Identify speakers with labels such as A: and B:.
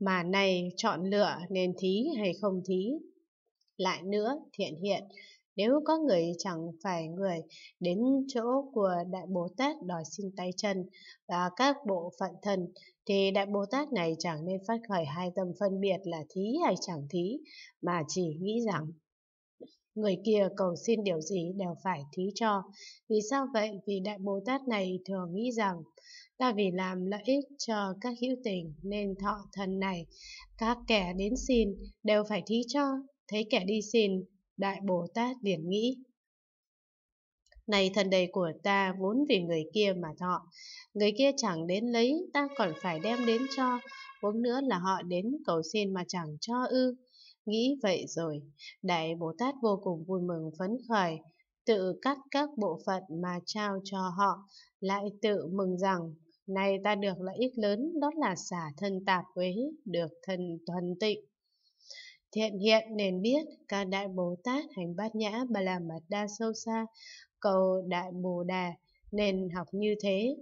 A: mà này chọn lựa nên thí hay không thí. Lại nữa, thiện hiện, nếu có người chẳng phải người đến chỗ của Đại Bồ Tát đòi xin tay chân và các bộ phận thần thì Đại Bồ Tát này chẳng nên phát khởi hai tâm phân biệt là thí hay chẳng thí, mà chỉ nghĩ rằng Người kia cầu xin điều gì đều phải thí cho. Vì sao vậy? Vì Đại Bồ Tát này thường nghĩ rằng, ta vì làm lợi ích cho các hữu tình nên thọ thần này. Các kẻ đến xin đều phải thí cho. Thấy kẻ đi xin, Đại Bồ Tát liền nghĩ. Này thần đầy của ta vốn vì người kia mà thọ. Người kia chẳng đến lấy, ta còn phải đem đến cho. Uống nữa là họ đến cầu xin mà chẳng cho ư. Nghĩ vậy rồi, Đại Bồ Tát vô cùng vui mừng phấn khởi, tự cắt các bộ phận mà trao cho họ, lại tự mừng rằng, nay ta được lợi ích lớn đó là xả thân tạp uế, được thân thuần tịnh. Thiện hiện nên biết, các Đại Bồ Tát hành bát nhã bà làm mật đa sâu xa, cầu Đại Bồ Đà, nên học như thế,